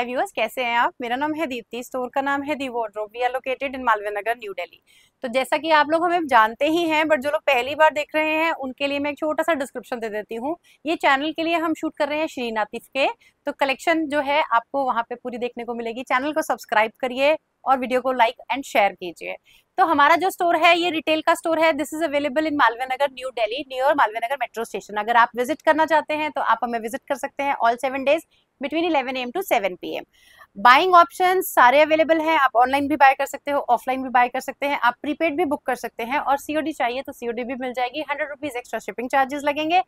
हाय viewers कैसे हैं आप मेरा नाम है दीप्ति स्टोर का नाम है the wardrobe we are located in Malviya Nagar New Delhi तो जैसा कि आप लोग हमें जानते ही हैं बट जो लोग पहली बार देख रहे हैं उनके लिए मैं एक छोटा सा डिस्क्रिप्शन दे देती हूँ ये चैनल के लिए हम शूट कर रहे हैं श्री नातिफ के तो कलेक्शन जो है आपको वहाँ पे पूरी देखने को मिलेगी चैनल को सब्सक्राइब करिए और वीडियो को लाइक एंड शेयर कीजिए तो हमारा जो स्टोर है ये रिटेल का स्टोर है this is available in Malviya Nagar New Delhi near Malviya Nagar metro station अगर आप विजिट करना चाहते हैं तो आप हमें विजिट कर सकते हैं all seven days between eleven AM to seven P M buying option सारे अवेलेबल हैं आप ऑनलाइन भी बाय कर सकते हो ऑफलाइन भी बाय कर सकते हैं आप प्रीपेड भी बुक कर सकते हैं और सीओडी चाहिए तो सीओडी भी मिल जाएगी hundred rupees extra shipping charges लगेंगे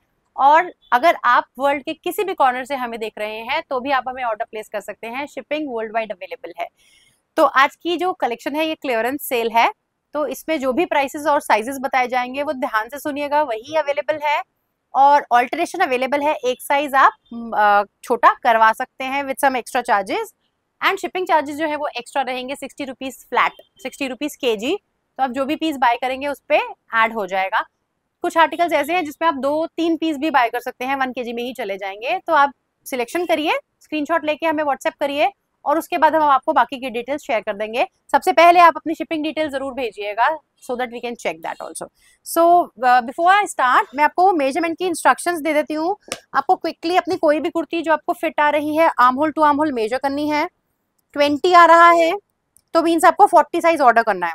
और अगर आप वर्ल्ड के किसी भी कॉर्नर से हमें देख रहे हैं तो भी आप हमें ऑर्डर प्लेस कर सकते हैं शिपिंग वर्ल्ड वाइड अवेलेबल है तो आज की जो कलेक्शन है ये क्लियरेंस सेल है तो इसमें जो भी प्राइसेस और साइजेस बताए जाएंगे वो ध्यान से सुनिएगा वही अवेलेबल है और ऑल्टरेशन अवेलेबल है एक साइज आप छोटा करवा सकते हैं with some extra charges and shipping charges जो है वो एक्स्ट्रा रहेंगे sixty rupees flat sixty rupees के जी तो आप जो भी पीस बाय करेंगे उस पर एड हो जाएगा कुछ आर्टिकल्स ऐसे हैं जिसमें आप दो तीन पीस भी बाय कर सकते हैं वन के में ही चले जाएंगे तो आप सिलेक्शन करिए स्क्रीनशॉट लेके हमें व्हाट्सएप करिए और उसके बाद हम आपको बाकी की डिटेल्स शेयर कर देंगे सबसे पहले आप अपनी शिपिंग डिटेल जरूर भेजिएगा so that we can check that also so before I start मैं आपको मेजरमेंट की इंस्ट्रक्शंस दे देती हूँ आपको क्विकली अपनी कोई भी कुर्ती जो आपको फिट आ रही है arm hole to arm hole measure करनी है ट्वेंटी आ रहा है तो मीन्स आपको फोर्टी साइज ऑर्डर करना है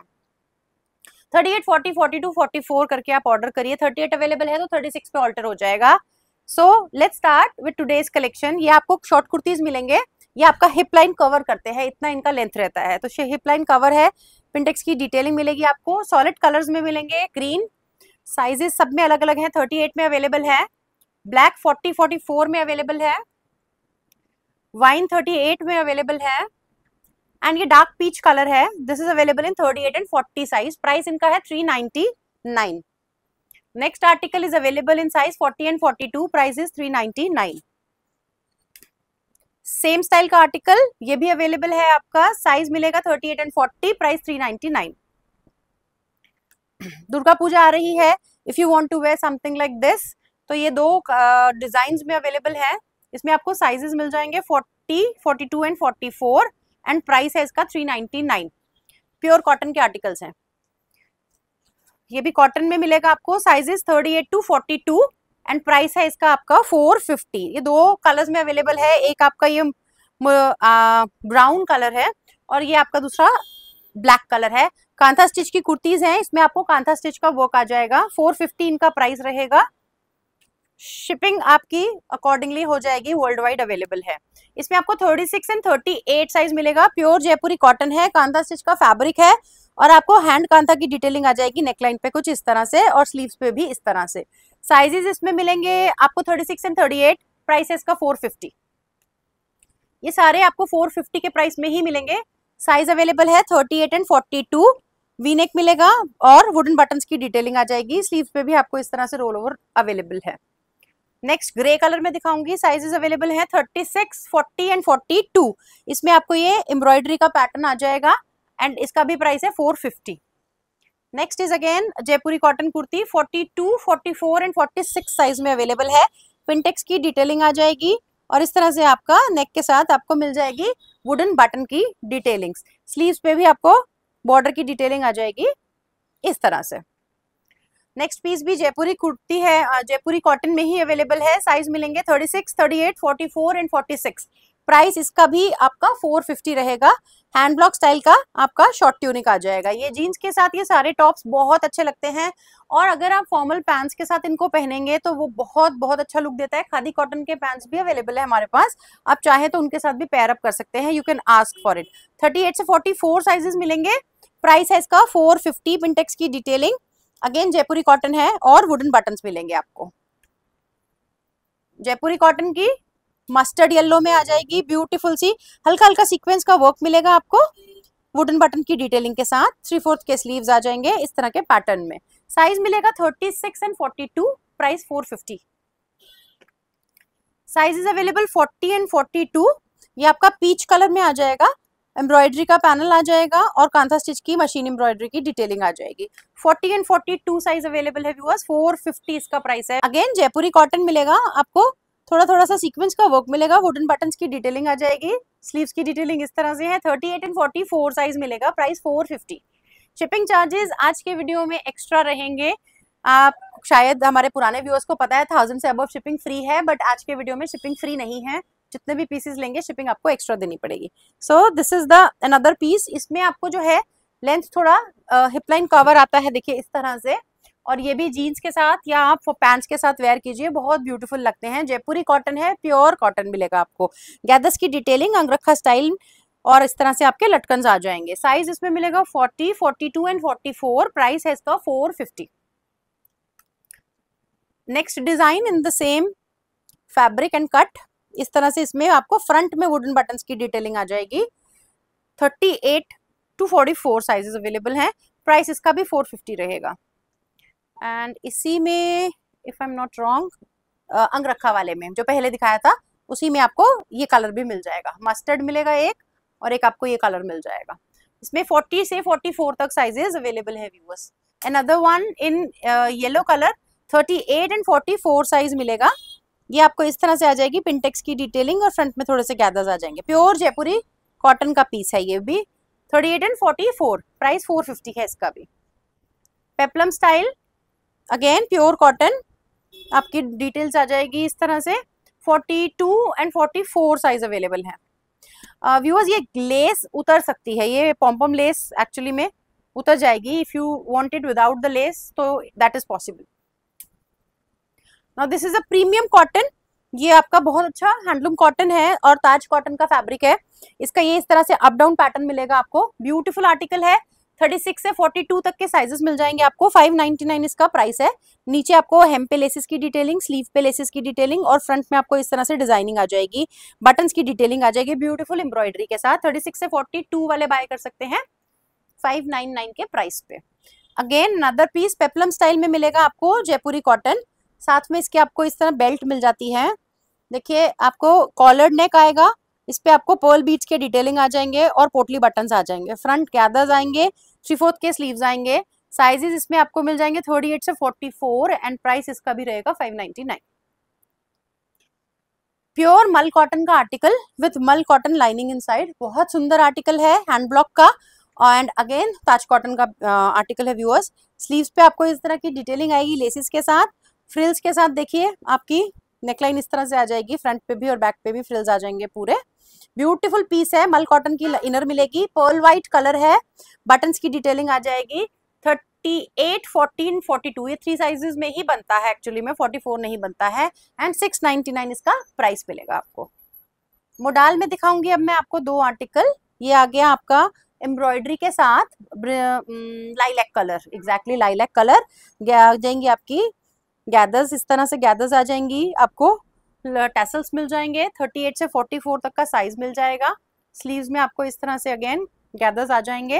thirty eight forty forty two forty four करके आप ऑर्डर करिए थर्टी एट अवेलेबल है तो थर्टी सिक्स पे ऑल्टर हो जाएगा so let's start with today's collection ये आपको शॉर्ट कुर्तीज मिलेंगे ये आपका हिप लाइन कवर करते हैं इतना इनका लेंथ रहता है तो हिप लाइन कवर है पिंटेक्स की डिटेलिंग मिलेगी आपको सॉलिड कलर्स में मिलेंगे ग्रीन साइजेस सब में अलग अलग हैं 38 में अवेलेबल है ब्लैक 40 44 में अवेलेबल है वाइन 38 में अवेलेबल है एंड ये डार्क पीच कलर है this is available in 38 and 40 size price इनका है 399 next article is available in size 40 and 42 price is 399 same style का आर्टिकल ये भी अवेलेबल है आपका साइज मिलेगा thirty eight and forty price three ninety nine Durga Puja आ रही है if you want to wear something like this तो ये दो डिजाइन uh, में अवेलेबल है इसमें आपको साइजेस मिल जाएंगे 40, 42 एंड 44 एंड प्राइस है इसका 399 प्योर कॉटन के आर्टिकल्स हैं ये भी कॉटन में मिलेगा आपको साइजेस 38 टू 42 एंड प्राइस है इसका आपका फोर फिफ्टी ये दो कलर्स में अवेलेबल है एक आपका ये ब्राउन कलर है और ये आपका दूसरा ब्लैक कलर है कांथा स्टिच की कुर्तीज हैं इसमें आपको कांथा स्टिच का वर्क आ जाएगा फोर फिफ्टी इनका प्राइस रहेगा शिपिंग आपकी अकॉर्डिंगली हो जाएगी वर्ल्ड वाइड अवेलेबल है इसमें आपको 36 एंड 38 साइज मिलेगा प्योर जयपुरी कॉटन है कांथा स्टिच का फैब्रिक है और आपको हैंड कांथा की डिटेलिंग आ जाएगी नेकलाइन पे कुछ इस तरह से और स्लीव्स पे भी इस तरह से साइजेस इसमें मिलेंगे आपको 36 एंड 38 प्राइस का इसका 450 ये सारे आपको 450 के प्राइस में ही मिलेंगे साइज अवेलेबल है 38 एंड 42 वीनेक मिलेगा और वुडन बटन्स की डिटेलिंग आ जाएगी स्लीव्स पे भी आपको इस तरह से रोल ओवर अवेलेबल है नेक्स्ट ग्रे कलर में दिखाऊंगी साइजेस अवेलेबल थर्टी 36, 40 एंड 42 इसमें आपको ये एम्ब्रॉयडरी का पैटर्न आ जाएगा एंड इसका भी प्राइस है 450 next is again Jaipuri cotton kurti 42, 44 and 46 size में अवेलेबल है पिंटेक्स की डिटेलिंग आ जाएगी और इस तरह से आपका नेक के साथ आपको मिल जाएगी वुडन बटन की डिटेलिंग्स स्लीव्स पे भी आपको बॉर्डर की डिटेलिंग आ जाएगी इस तरह से नेक्स्ट पीस भी जयपुरी कुर्ती है जयपुरी कॉटन में ही अवेलेबल है साइज मिलेंगे 36, 38, 44 एंड 46 प्राइस इसका भी आपका 450 रहेगा हैंड ब्लॉक स्टाइल का आपका शॉर्ट ट्यूनिक आ जाएगा ये जीन्स के साथ ये सारे टॉप्स बहुत अच्छे लगते हैं और अगर आप फॉर्मल पैंट्स के साथ इनको पहनेंगे तो वो बहुत बहुत अच्छा लुक देता है खादी कॉटन के पैंट्स भी अवेलेबल है हमारे पास आप चाहे तो उनके साथ भी पेयर कर सकते हैं you can ask for it thirty से फोर्टी फोर साइजेस मिलेंगे प्राइस है इसका फोर फिफ्टी पिंटेक्स की डिटेलिंग अगेन जयपुरी कॉटन है और वुडन बटन मिलेंगे आपको जयपुरी कॉटन की मस्टर्ड येलो में आ जाएगी ब्यूटीफुल सी हल्का हल्का सीक्वेंस का वर्क मिलेगा आपको वुडन बटन की डिटेलिंग के साथ थ्री फोर्थ के स्लीव आ जाएंगे इस तरह के पैटर्न में साइज मिलेगा thirty six and forty two price four fifty size is available forty and forty two ये आपका पीच कलर में आ जाएगा एम्ब्रॉयडरी का पैनल आ जाएगा और कांथा स्टिच की मशीन एम्ब्रॉयडरी की डिटेलिंग आ जाएगी 40 एंड 42 साइज अवेलेबल है व्यूअर्स 450 इसका प्राइस है अगेन जयपुरी कॉटन मिलेगा आपको थोड़ा थोड़ा सा सीक्वेंस का वर्क मिलेगा वुडन बटन की डिटेलिंग आ जाएगी स्लीव्स की डिटेलिंग इस तरह से है thirty eight and forty four size मिलेगा price four fifty shipping charges आज के वीडियो में एक्स्ट्रा रहेंगे आप शायद हमारे पुराने व्यूअर्स को पता है थाउजेंड से अब शिपिंग फ्री है बट आज के वीडियो में शिपिंग फ्री नहीं है जितने भी पीसेस लेंगे शिपिंग आपको एक्स्ट्रा देनी पड़ेगी so this is the another piece इसमें आपको जो है लेंथ थोड़ा हिपलाइन uh, कवर आता है देखिए इस तरह से और ये भी जीन्स के साथ या आप पैंट्स के साथ वेयर कीजिए बहुत ब्यूटीफुल लगते हैं जयपुरी कॉटन है प्योर कॉटन मिलेगा आपको गैदर्स की डिटेलिंग अंगरखा स्टाइल और इस तरह से आपके लटकन आ जाएंगे साइज इसमें मिलेगा 40, 42 एंड 44 प्राइस है इसका 450 next design in the same fabric and cut इस तरह से इसमें आपको फ्रंट में वुडन बटन की डिटेलिंग आ जाएगी 38 टू 44 साइजेस अवेलेबल हैं प्राइस इसका भी 450 रहेगा एंड इसी में if I am not wrong angrakha वाले में जो पहले दिखाया था उसी में आपको ये कलर भी मिल जाएगा मस्टर्ड मिलेगा एक और एक आपको ये कलर मिल जाएगा इसमें 40 से 44 तक साइजेस अवेलेबल है viewers another one in yellow colour 38 and 44 size मिलेगा ये आपको इस तरह से आ जाएगी पिंटेक्स की डिटेलिंग और फ्रंट में थोड़े से गैदर्स आ जाएंगे प्योर जयपुरी कॉटन का पीस है ये भी 38 एंड 44 प्राइस 450 है इसका भी peplum style again pure cotton आपकी डिटेल्स आ जाएगी इस तरह से 42 एंड 44 साइज अवेलेबल है व्यूअर्स ये लेस उतर सकती है ये पॉम्पम लेस एक्चुअली में उतर जाएगी if you want it without the lace तो that is possible now this is a premium cotton ये आपका बहुत अच्छा हैंडलूम कॉटन है और ताज कॉटन का फैब्रिक है इसका ये इस तरह से अप डाउन पैटर्न मिलेगा आपको ब्यूटीफुल आर्टिकल है थर्टी सिक्स से फोर्टी टू तक के साइजेस मिल जाएंगे आपको फाइव नाइनटी नाइन इसका प्राइस है नीचे आपको हेम पे लेसिस की डिटेलिंग स्लीव पे लेसिस की डिटेलिंग और फ्रंट में आपको इस तरह से डिजाइनिंग आ जाएगी बटन्स की डिटेलिंग आ जाएगी ब्यूटीफुल एम्ब्रॉयडरी के साथ थर्टी सिक्स से फोर्टी टू वाले बाय कर सकते हैं फाइव नाइन नाइन के प्राइस पे again other piece peplum style में मिलेगा आपको जयपुरी कॉटन साथ में इसके आपको इस तरह बेल्ट मिल जाती है देखिए आपको कॉलर्ड नेक आएगा इस पे आपको पर्ल बीच के डिटेलिंग आ जाएंगे और पोटली बटन्स आ जाएंगे फ्रंट गैदर्स आएंगे थ्री फोर्थ के स्लीव आएंगे साइजेस इसमें आपको मिल जाएंगे थर्टी एट से फोर्टी फोर एंड प्राइस इसका भी रहेगा five ninety nine pure mul cotton का article with mul cotton lining inside बहुत सुंदर आर्टिकल है हैंड ब्लॉक का एंड अगेन ताज कॉटन का आर्टिकल uh, है व्यूअर्स स्लीव्स पे आपको इस तरह की डिटेलिंग आएगी लेसिस के साथ फ्रिल्स के साथ देखिए आपकी नेकलाइन इस तरह से आ जाएगी फ्रंट पे भी और बैक पे भी फ्रिल्स आ जाएंगे पूरे ब्यूटीफुल पीस है मल कॉटन की इनर मिलेगी पर्ल व्हाइट कलर है बटन की डिटेलिंग आ जाएगी thirty eight fourteen forty two ये थ्री साइजेस में ही बनता है एक्चुअली में फोर्टी फोर नहीं बनता है एंड सिक्स नाइनटी नाइन इसका प्राइस मिलेगा आपको मोडाल में दिखाऊंगी अब मैं आपको दो आर्टिकल ये आ गया आपका एम्ब्रॉयडरी के साथ lilac colour exactly lilac colour जाएंगी आपकी गैदर्स इस तरह से गैदर्स आ जाएंगी आपको टैसल्स मिल जाएंगे 38 से 44 तक का साइज मिल जाएगा स्लीव्स में आपको इस तरह से अगेन गैदर्स आ जाएंगे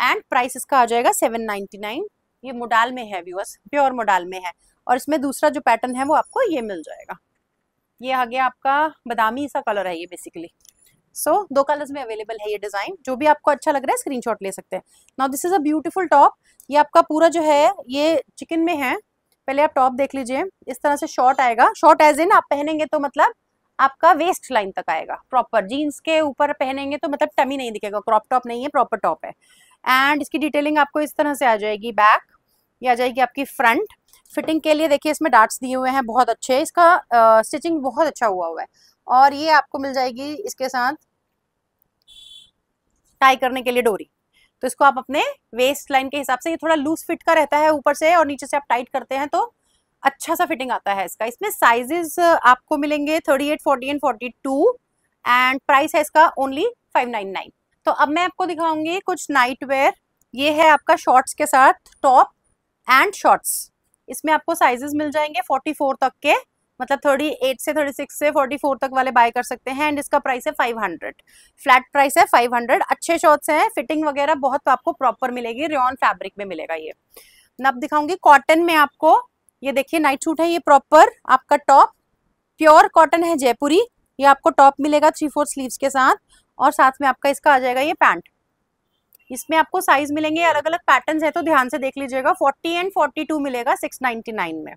एंड प्राइस इसका आ जाएगा 799 ये मोडाल में है व्यूअर्स प्योर मोडाल में है और इसमें दूसरा जो पैटर्न है वो आपको ये मिल जाएगा ये आ गया आपका बदामी सा कलर है ये बेसिकली सो so, दो कलर्स में अवेलेबल है ये डिजाइन जो भी आपको अच्छा लग रहा है स्क्रीनशॉट ले सकते हैं now this is a beautiful top ये आपका पूरा जो है ये चिकन में है पहले आप टॉप देख लीजिए इस तरह से शॉर्ट आएगा शॉर्ट एज इन आप पहनेंगे तो मतलब आपका वेस्ट लाइन तक आएगा प्रॉपर जीन्स के ऊपर पहनेंगे तो मतलब टमी नहीं दिखेगा क्रॉप टॉप नहीं है प्रॉपर टॉप है एंड इसकी डिटेलिंग आपको इस तरह से आ जाएगी बैक ये आ जाएगी आपकी फ्रंट फिटिंग के लिए देखिए इसमें डार्ट्स दिए हुए हैं बहुत अच्छे इसका स्टिचिंग uh, बहुत अच्छा हुआ हुआ है और ये आपको मिल जाएगी इसके साथ टाई करने के लिए डोरी तो इसको आप अपने वेस्ट लाइन के हिसाब से ये थोड़ा लूज फिट का रहता है ऊपर से और नीचे से आप टाइट करते हैं तो अच्छा सा फिटिंग आता है इसका इसमें साइजेस आपको मिलेंगे thirty eight forty and forty two and price है इसका ओनली फाइव नाइन नाइन तो अब मैं आपको दिखाऊंगी कुछ नाइट वेयर ये है आपका शॉर्ट्स के साथ टॉप एंड शॉर्ट्स इसमें आपको साइजेस मिल जाएंगे फोर्टी फोर तक के मतलब थर्टी एट से थर्टी सिक्स से फोर्टी फोर तक वाले बाय कर सकते हैं एंड इसका प्राइस है फाइव हंड्रेड फ्लैट प्राइस है फाइव हंड्रेड अच्छे शॉर्ट्स हैं फिटिंग वगैरह बहुत आपको प्रॉपर मिलेगी रियॉन फैब्रिक में मिलेगा ये अब दिखाऊंगी कॉटन में आपको ये देखिए नाइट सूट है ये प्रॉपर आपका टॉप प्योर कॉटन है जयपुरी ये आपको टॉप मिलेगा थ्री फोर स्लीव्स के साथ और साथ में आपका इसका आ जाएगा ये पैंट इसमें आपको साइज मिलेंगे अलग अलग पैटर्न्स है तो ध्यान से देख लीजिएगा 40 एंड 42 मिलेगा 699 में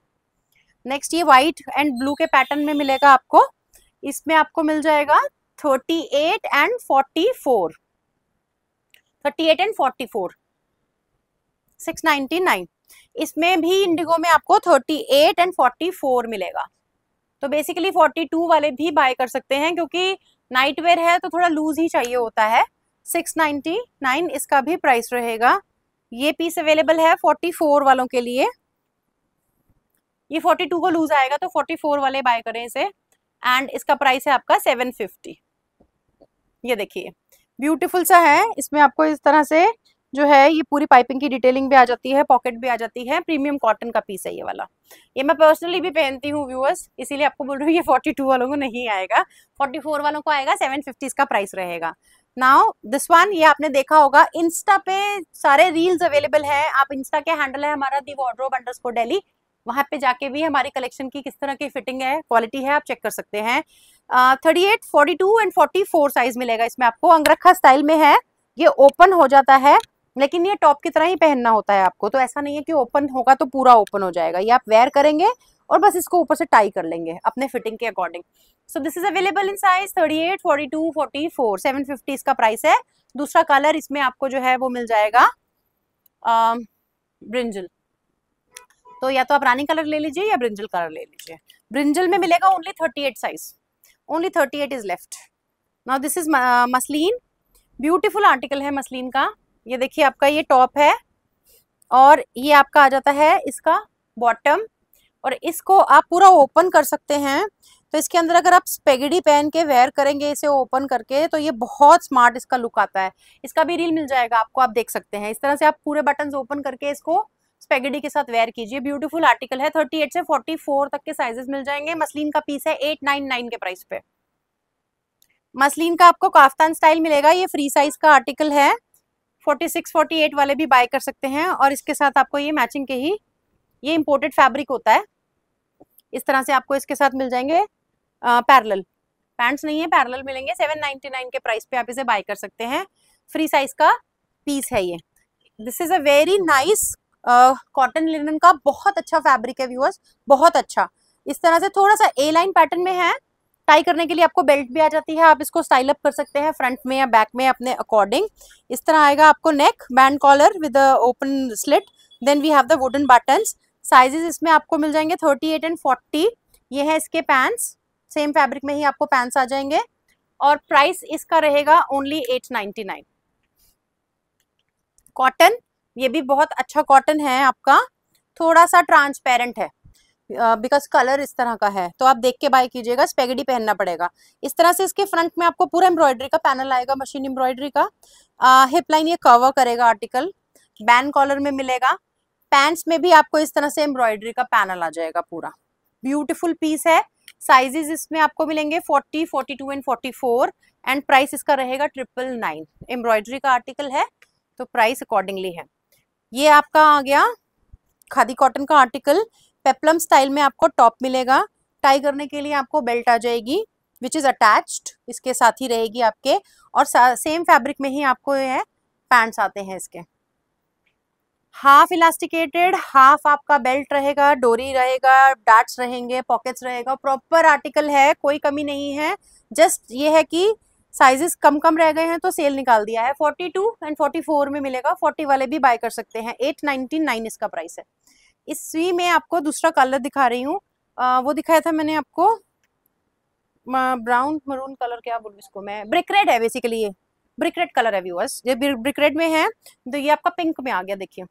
नेक्स्ट ये व्हाइट एंड ब्लू के पैटर्न में मिलेगा आपको इसमें आपको मिल जाएगा thirty eight and forty four thirty eight and forty four six ninety nine इसमें भी इंडिगो में आपको thirty eight and forty four मिलेगा तो बेसिकली फोर्टी टू वाले भी बाय कर सकते हैं क्योंकि नाइट वेयर है तो थोड़ा लूज ही चाहिए होता है सिक्स नाइन्टी नाइन इसका भी प्राइस रहेगा ये पीस अवेलेबल है फोर्टी फोर वालों के लिए ये 42 को लूज आएगा तो 44 वाले बाय करें इसे एंड इसका प्राइस है आपका 750 ये देखिए ब्यूटीफुल सा है इसमें आपको इस तरह से जो है ये पूरी पाइपिंग की डिटेलिंग भी आ जाती है पॉकेट भी आ जाती है प्रीमियम कॉटन का पीस है ये वाला ये मैं पर्सनली भी पहनती हूँ व्यूअर्स इसीलिए आपको बोल रही हूँ ये 42 वालों को नहीं आएगा 44 वालों को आएगा 750 इसका प्राइस रहेगा नाउ दिस वन ये आपने देखा होगा इंस्टा पे सारे रील्स अवेलेबल है आप इंस्टा के हैंडल है हमारा दी वॉर्ड्रोब अंडर डेली वहां पे जाके भी हमारे कलेक्शन की किस तरह की फिटिंग है क्वालिटी है आप चेक कर सकते हैं thirty eight forty two and forty four size मिलेगा इसमें आपको अंगरखा स्टाइल में है ये ओपन हो जाता है लेकिन ये टॉप की तरह ही पहनना होता है आपको तो ऐसा नहीं है कि ओपन होगा तो पूरा ओपन हो जाएगा ये आप वेयर करेंगे और बस इसको ऊपर से टाई कर लेंगे अपने फिटिंग के according so this is available in size thirty eight forty two forty four seven fifty इसका प्राइस है दूसरा कलर इसमें आपको जो है वो मिल जाएगा ब्रिंजल तो या तो आप रानी कलर ले लीजिए या ब्रिंजल कलर ले लीजिए ब्रिंजल में मिलेगा only thirty eight size only thirty eight is left now this is muslin beautiful article है मसलिन का ये देखिए आपका ये टॉप है और ये आपका आ जाता है इसका बॉटम और इसको आप पूरा ओपन कर सकते हैं तो इसके अंदर अगर आप स्पेगेडी पहन के वेयर करेंगे इसे ओपन करके तो ये बहुत स्मार्ट इसका लुक आता है इसका भी रील मिल जाएगा आपको आप देख सकते हैं इस तरह से आप पूरे बटन ओपन करके इसको स्पेगेटी के साथ वेयर कीजिए ब्यूटीफुल आर्टिकल है 38 से 44 तक के साइजेस मिल जाएंगे मसलिन का पीस है 899 के प्राइस पे मसलिन का आपको काफ्तान स्टाइल मिलेगा ये फ्री साइज का आर्टिकल है 46 48 वाले भी बाय कर सकते हैं और इसके साथ आपको ये मैचिंग के ही ये इम्पोर्टेड फैब्रिक होता है इस तरह से आपको इसके साथ मिल जाएंगे पैरल पैंट्स नहीं है पैरल मिलेंगे 799 के प्राइस पे आप इसे बाय कर सकते हैं फ्री साइज का पीस है ये this is a very nice cotton linen का बहुत अच्छा फैब्रिक है व्यूअर्स बहुत अच्छा इस तरह से थोड़ा सा ए लाइन पैटर्न में है टाई करने के लिए आपको बेल्ट भी आ जाती है आप इसको स्टाइल अप कर सकते हैं फ्रंट में या बैक में अपने अकॉर्डिंग इस तरह आएगा आपको neck band collar with open slit then we have the wooden button sizes इसमें आपको मिल जाएंगे थर्टी एट एंड फोर्टी ये है इसके पैंट्स सेम फैब्रिक में ही आपको पैंट्स आ जाएंगे और प्राइस इसका रहेगा only eight ninety nine cotton ये भी बहुत अच्छा कॉटन है आपका थोड़ा सा ट्रांसपेरेंट है बिकॉज uh, कलर इस तरह का है तो आप देख के बाय कीजिएगा स्पेगडी पहनना पड़ेगा इस तरह से इसके फ्रंट में आपको पूरा एम्ब्रॉयडरी का पैनल आएगा मशीन एम्ब्रॉयडरी का हिप लाइन ये कवर करेगा आर्टिकल बैन कॉलर में मिलेगा पैंट्स में भी आपको इस तरह से एम्ब्रॉयडरी का पैनल आ जाएगा पूरा ब्यूटिफुल पीस है साइजेस इसमें आपको मिलेंगे 40, 42 एंड 44 एंड प्राइस इसका रहेगा ट्रिपल नाइन एम्ब्रॉयडरी का आर्टिकल है तो प्राइस अकॉर्डिंगली है ये आपका आ गया खादी कॉटन का आर्टिकल पेप्लम स्टाइल में आपको टॉप मिलेगा टाई करने के लिए आपको बेल्ट आ जाएगी विच इज अटैच्ड इसके साथ ही रहेगी आपके और सेम फैब्रिक में ही आपको ये है पैंट्स आते हैं इसके हाफ इलास्टिकेटेड हाफ आपका बेल्ट रहेगा डोरी रहेगा डार्ट्स रहेंगे पॉकेट्स रहेगा प्रॉपर आर्टिकल है कोई कमी नहीं है जस्ट ये है कि साइजेस कम कम रह गए हैं तो सेल निकाल दिया है 42 एंड 44 में मिलेगा 40 वाले भी बाय कर सकते हैं 899 इसका प्राइस है इसी में आपको दूसरा कलर दिखा रही हूँ वो दिखाया था मैंने आपको ब्राउन मरून कलर क्या बोलूँ इसको मैं ब्रिक रेड है बेसिकली ये ब्रिक रेड कलर है व्यूअर्स ये ब्रिक रेड में है तो ये आपका पिंक में आ गया देखिए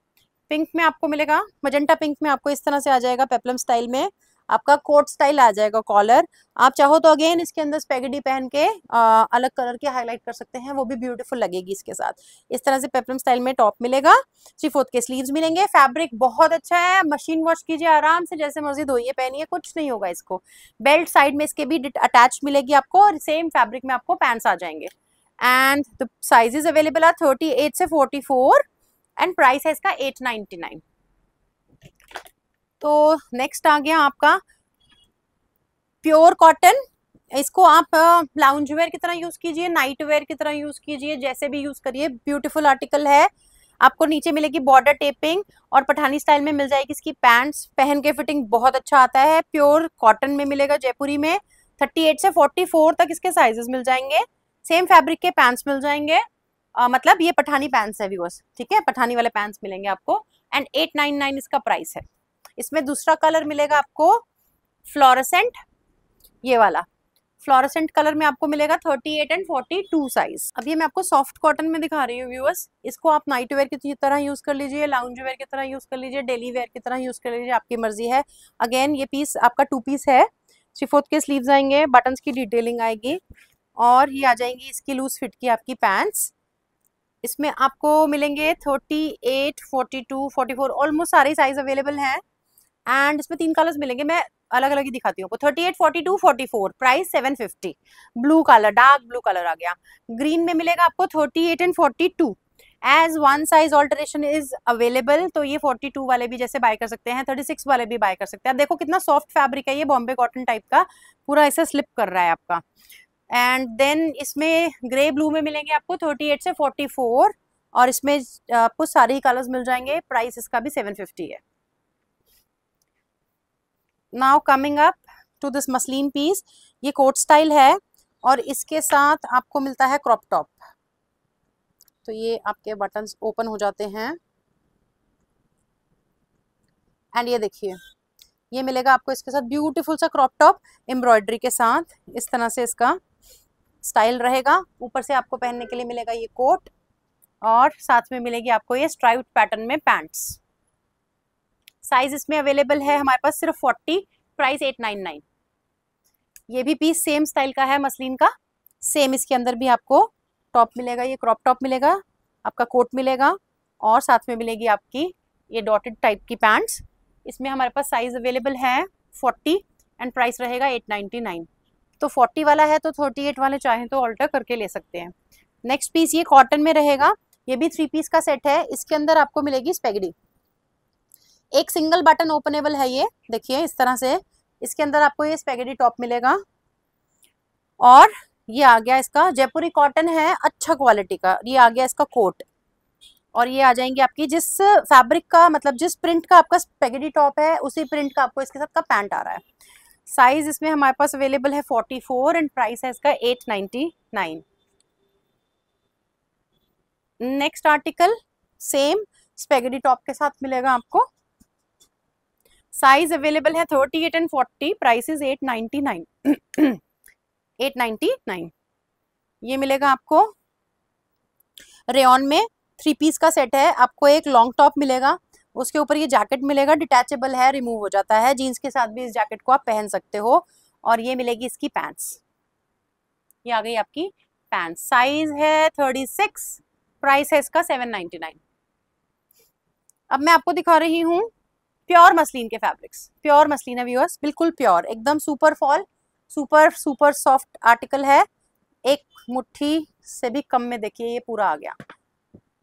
पिंक में आपको मिलेगा मजेंटा पिंक में आपको इस तरह से आ जाएगा पेपलम स्टाइल में आपका कोट स्टाइल आ जाएगा कॉलर आप चाहो तो अगेन इसके अंदर स्पेगेटी पहन के आ, अलग कलर के हाईलाइट कर सकते हैं वो भी ब्यूटीफुल लगेगी इसके साथ इस तरह से पेपरम स्टाइल में टॉप मिलेगा थ्री फोर्थ के स्लीव्स मिलेंगे फैब्रिक बहुत अच्छा है मशीन वॉश कीजिए आराम से जैसे मर्जी धोइए पहनिए कुछ नहीं होगा इसको बेल्ट साइड में इसके भी अटैच मिलेगी आपको और सेम फैब्रिक में आपको पैंट्स आ जाएंगे and the is available are thirty eight से फोर्टी फोर एंड प्राइस है इसका एट नाइनटी नाइन तो नेक्स्ट आ गया आपका प्योर कॉटन इसको आप लाउंज वेयर की तरह यूज कीजिए नाइट वेयर की तरह यूज कीजिए जैसे भी यूज करिए ब्यूटीफुल आर्टिकल है आपको नीचे मिलेगी बॉर्डर टेपिंग और पठानी स्टाइल में मिल जाएगी इसकी पैंट्स पहन के फिटिंग बहुत अच्छा आता है प्योर कॉटन में मिलेगा जयपुरी में 38 से 44 तक इसके साइजेस मिल जाएंगे सेम फैब्रिक के पैंट्स मिल जाएंगे आ, मतलब ये पठानी पैंट्स है व्यूअर्स ठीक है पठानी वाले पैंट्स मिलेंगे आपको एंड 899 इसका प्राइस है इसमें दूसरा कलर मिलेगा आपको फ्लोरसेंट ये वाला फ्लोरसेंट कलर में आपको मिलेगा 38 एंड 42 साइज अब ये मैं आपको सॉफ्ट कॉटन में दिखा रही हूँ व्यूअर्स इसको आप नाइट वेयर की तरह यूज कर लीजिए लाउंज वेयर की तरह यूज कर लीजिए डेली वेयर की तरह यूज कर लीजिए आपकी मर्जी है अगेन ये पीस आपका टू पीस है थ्री के स्लीव आएंगे बटन की डिटेलिंग आएगी और ये आ जाएंगी इसकी लूज फिट की आपकी पैंट्स इसमें आपको मिलेंगे 38, 42, 44 ऑलमोस्ट सारे साइज अवेलेबल हैं एंड इसमें तीन कलर्स मिलेंगे मैं अलग अलग ही दिखाती हूँ thirty eight forty two forty four price seven fifty blue colour dark blue colour आ गया ग्रीन में मिलेगा आपको thirty eight and forty two as one size alteration is available तो ये फोर्टी टू वाले भी जैसे बाय कर सकते हैं थर्टी सिक्स वाले भी बाय कर सकते हैं देखो कितना सॉफ्ट फैब्रिक है ये बॉम्बे कॉटन टाइप का पूरा ऐसा स्लिप कर रहा है आपका एंड देन इसमें ग्रे ब्लू में मिलेंगे आपको थर्टी एट से फोर्टी फोर और इसमें आपको सारे ही कलर्स मिल जाएंगे प्राइस इसका भी सेवन फिफ्टी है now coming up to this muslin piece ये कोट स्टाइल है और इसके साथ आपको मिलता है क्रॉप टॉप तो ये आपके बटन्स ओपन हो जाते हैं एंड ये देखिए ये मिलेगा आपको इसके साथ ब्यूटीफुल सा क्रॉप टॉप एम्ब्रॉयडरी के साथ इस तरह से इसका स्टाइल रहेगा ऊपर से आपको पहनने के लिए मिलेगा ये कोट और साथ में मिलेगी आपको ये स्ट्राइप पैटर्न में पैंट्स साइज इसमें अवेलेबल है हमारे पास सिर्फ forty price eight nine nine ये भी पीस सेम स्टाइल का है मसलिन का सेम इसके अंदर भी आपको टॉप मिलेगा ये क्रॉप टॉप मिलेगा आपका कोट मिलेगा और साथ में मिलेगी आपकी ये डॉटेड टाइप की पैंट्स इसमें हमारे पास साइज अवेलेबल है फोर्टी एंड प्राइस रहेगा एट नाइन्टी नाइन तो फोर्टी वाला है तो थर्टी एट वाले चाहें तो ऑल्टर करके ले सकते हैं नेक्स्ट पीस ये कॉटन में रहेगा ये भी थ्री पीस का सेट है इसके अंदर आपको मिलेगी स्पेगडी एक सिंगल बटन ओपनेबल है ये देखिए इस तरह से इसके अंदर आपको ये स्पेगेटी टॉप मिलेगा और ये आ गया इसका जयपुरी कॉटन है अच्छा क्वालिटी का ये आ गया इसका कोट और ये आ जाएंगे आपकी जिस फैब्रिक का मतलब जिस प्रिंट का आपका स्पेगेटी टॉप है उसी प्रिंट का आपको इसके साथ का पैंट आ रहा है साइज इसमें हमारे पास अवेलेबल है 44 एंड प्राइस है इसका 899 next article same spaghetti top के साथ मिलेगा आपको साइज अवेलेबल है thirty eight and forty price is eight ninety nine eight ninety nine ये मिलेगा आपको रेन में थ्री पीस का सेट है आपको एक लॉन्ग टॉप मिलेगा उसके ऊपर ये जैकेट मिलेगा डिटैचेबल है रिमूव हो जाता है जीन्स के साथ भी इस जैकेट को आप पहन सकते हो और ये मिलेगी इसकी पैंट्स ये आ गई आपकी पैंट साइज है थर्टी सिक्स प्राइस है इसका सेवन नाइन्टी नाइन अब मैं आपको दिखा रही हूँ प्योर मसलिन के फैब्रिक्स प्योर मसलिन है व्यूअर्स बिल्कुल प्योर एकदम super fall super super soft article है एक मुट्ठी से भी कम में देखिए ये पूरा आ गया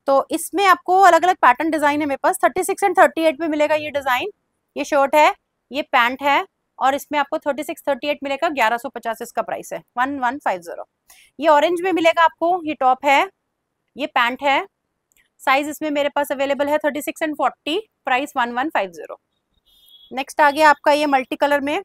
तो इसमें आपको अलग अलग पैटर्न डिजाइन है मेरे पास 36 एंड 38 में मिलेगा ये डिजाइन ये शर्ट है ये पैंट है और इसमें आपको 36 38 मिलेगा 1150 इसका प्राइस है 1150 ये ऑरेंज में मिलेगा आपको ये टॉप है ये पैंट है साइज इसमें मेरे पास अवेलेबल है thirty six and forty price one one five zero next आ गया आपका ये मल्टी कलर में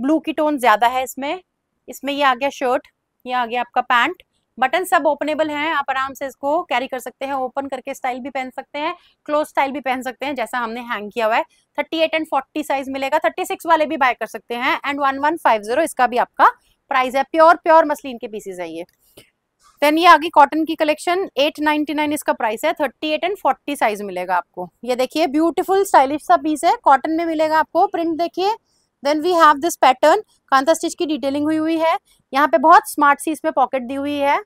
ब्लू की टोन ज़्यादा है इसमें इसमें ये आ गया शर्ट ये आ गया आपका पैंट बटन सब ओपनेबल हैं आप आराम से इसको कैरी कर सकते हैं ओपन करके स्टाइल भी पहन सकते हैं क्लोज स्टाइल भी पहन सकते हैं जैसा हमने हैंग किया हुआ है thirty eight and forty size मिलेगा थर्टी सिक्स वाले भी बाय कर सकते हैं and one one five zero इसका भी आपका प्राइस है प्योर प्योर मसलिन के पीसेज है ये देन ये आगे कॉटन की कलेक्शन 899 इसका प्राइस है 38 एट एंड फोर्टी साइज मिलेगा आपको ये देखिए ब्यूटीफुल स्टाइलिश सा पीस है कॉटन में मिलेगा आपको प्रिंट देखिए then we have this pattern kantha stitch की डिटेलिंग हुई हुई है यहाँ पे बहुत स्मार्ट सी इसमें पॉकेट दी हुई है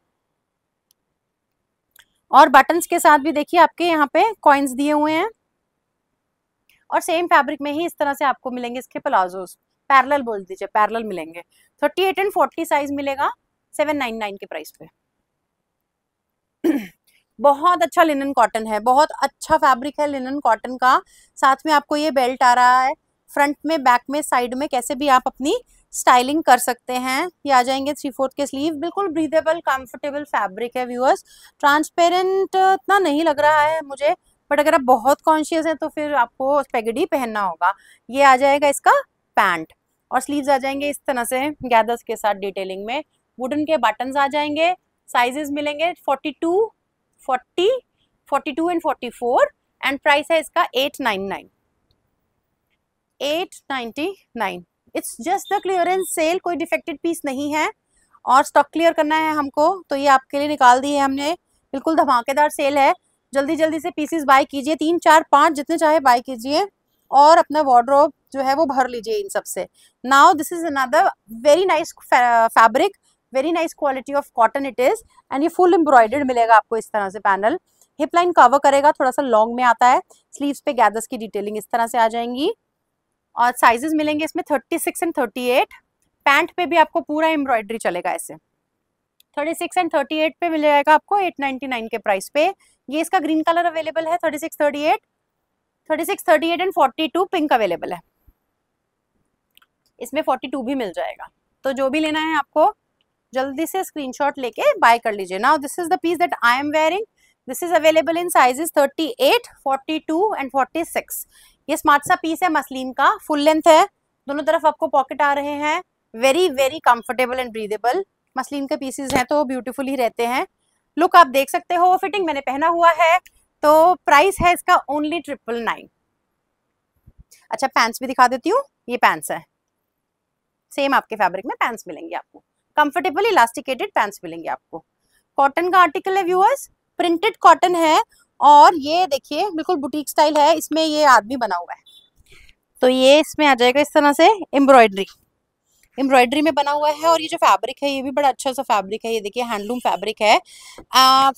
और बटन्स के साथ भी देखिए आपके यहाँ पे कॉइन्स दिए हुए हैं और सेम फैब्रिक में ही इस तरह से आपको मिलेंगे इसके प्लाजोज पैरल बोल दीजिए पैरल मिलेंगे thirty eight and forty size मिलेगा सेवन नाइन नाइन के प्राइस पे बहुत अच्छा लिनन कॉटन है बहुत अच्छा फैब्रिक है लिनन कॉटन का साथ में आपको ये बेल्ट आ रहा है फ्रंट में बैक में साइड में कैसे भी आप अपनी स्टाइलिंग कर सकते हैं ये आ जाएंगे थ्री फोर्थ के स्लीव बिल्कुल ब्रीदेबल कंफर्टेबल फैब्रिक है व्यूअर्स ट्रांसपेरेंट इतना नहीं लग रहा है मुझे बट अगर आप बहुत कॉन्शियस हैं तो फिर आपको स्पेगडी पहनना होगा ये आ जाएगा इसका पैंट और स्लीव्स आ जाएंगे इस तरह से गैदर्स के साथ डिटेलिंग में वुडन के बटन्स आ जाएंगे साइजेस मिलेंगे 42, 40, 42 एंड 44 एंड प्राइस है इसका 899 899 it's just the clearance sale कोई डिफेक्टेड पीस नहीं है और स्टॉक क्लियर करना है हमको तो ये आपके लिए निकाल दी है हमने बिल्कुल धमाकेदार सेल है जल्दी जल्दी से पीसेस बाय कीजिए तीन चार पाँच जितने चाहे बाय कीजिए और अपना वार्ड्रोब जो है वो भर लीजिए इन सब से now this is another very nice fabric very nice quality of cotton it is and ये फुल एम्ब्रॉयडर्ड मिलेगा आपको इस तरह से पैनल हिप लाइन कवर करेगा थोड़ा सा लॉन्ग में आता है स्लीव्स पे गैदर्स की डिटेलिंग इस तरह से आ जाएंगी और साइजेस मिलेंगे इसमें thirty six and thirty eight pant पे भी आपको पूरा एम्ब्रॉयडरी चलेगा ऐसे thirty six and thirty eight पे मिल जाएगा आपको एट नाइनटी नाइन के प्राइस पे ये इसका ग्रीन कलर अवेलेबल है thirty six thirty eight thirty six thirty eight and forty two pink available है इसमें फोर्टी टू भी मिल जाएगा तो जो भी लेना है आपको जल्दी से स्क्रीनशॉट लेके बाय कर लीजिए now this is the piece that I am wearing this is available in sizes 38, 42 and 46 ये स्मार्ट सा पीस है मसलिन का फुल लेंथ है दोनों तरफ आपको पॉकेट आ रहे हैं very very comfortable and breathable muslin के पीसेज हैं तो ब्यूटीफुल ही रहते हैं लुक आप देख सकते हो फिटिंग मैंने पहना हुआ है तो प्राइस है इसका ओनली ट्रिपल नाइन अच्छा पैंट्स भी दिखा देती हूँ ये पैंट्स है सेम आपके फैब्रिक में पैंट्स मिलेंगे आपको कंफर्टेबल इलास्टिकेटेड पैंट्स मिलेंगे आपको कॉटन का आर्टिकल है व्यूअर्स प्रिंटेड कॉटन है और ये देखिए बिल्कुल बुटीक स्टाइल है इसमें ये आदमी बना हुआ है तो ये इसमें आ जाएगा इस तरह से एम्ब्रॉयडरी एम्ब्रॉयडरी में बना हुआ है और ये जो फैब्रिक है ये भी बड़ा अच्छा सा फैब्रिक है ये देखिए हैंडलूम फैब्रिक है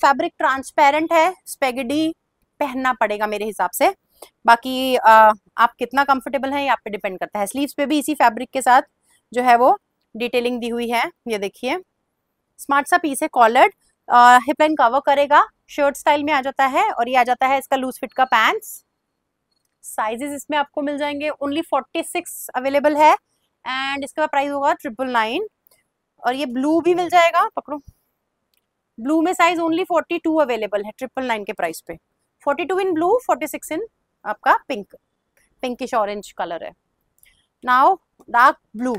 फैब्रिक ट्रांसपेरेंट है स्पेगडी पहनना पड़ेगा मेरे हिसाब से बाकी आ, आप कितना कंफर्टेबल हैं ये आप पे डिपेंड करता है स्लीव्स पे भी इसी फैब्रिक के साथ जो है वो डिटेलिंग दी हुई है ये देखिए स्मार्ट सा पीस है कॉलर्ड हिपलाइन कवर करेगा शर्ट स्टाइल में आ जाता है और ये आ जाता है इसका लूज फिट का पैंट्स साइजेस इसमें आपको मिल जाएंगे ओनली फोर्टी सिक्स अवेलेबल है एंड इसका प्राइस होगा ट्रिपल नाइन और ये ब्लू भी मिल जाएगा पकड़ो ब्लू में size only forty two available है ट्रिपल नाइन के प्राइस पे forty two in blue forty six in आपका पिंक पिंकिश ऑरेंज कलर है now dark blue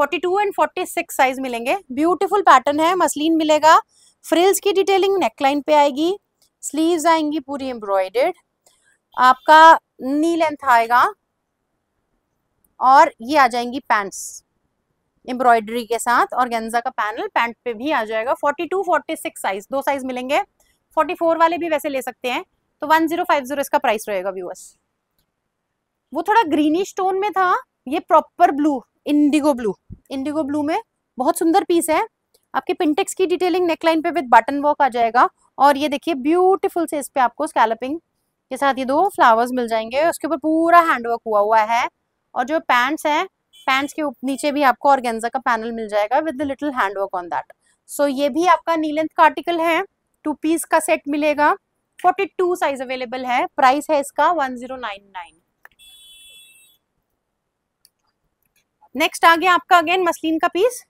42 and 46 size मिलेंगे ब्यूटीफुल पैटर्न है मसलिन मिलेगा फ्रिल्स की डिटेलिंग नेकलाइन पे आएगी स्लीव्स आएंगी पूरी एम्ब्रॉयडेड आपका नी लेंथ आएगा और ये आ जाएंगी पैंट्स एम्ब्रॉयडरी के साथ और गेंजा का पैनल पैंट पे भी आ जाएगा 42, 46 साइज दो साइज मिलेंगे 44 वाले भी वैसे ले सकते हैं तो 1050 इसका प्राइस रहेगा व्यूअर्स वो थोड़ा ग्रीनिश टोन में था ये proper blue indigo blue indigo blue में बहुत सुंदर पीस है आपके पिंटेक्स की डिटेलिंग नेकलाइन पे विद बटन वर्क आ जाएगा और ये देखिए ब्यूटीफुल से इस पे आपको स्कैलपिंग के साथ ये दो फ्लावर्स मिल जाएंगे उसके ऊपर पूरा हैंडवर्क हुआ हुआ है और जो पैंट्स हैं पैंट्स के नीचे भी आपको ऑर्गेन्जा का पैनल मिल जाएगा with little handwork on that so ये भी आपका नीलेंथ का आर्टिकल है टू पीस का सेट मिलेगा फोर्टी टू साइज अवेलेबल है प्राइस है इसका one zero nine nine next आ गया आपका अगेन मसलिन का पीस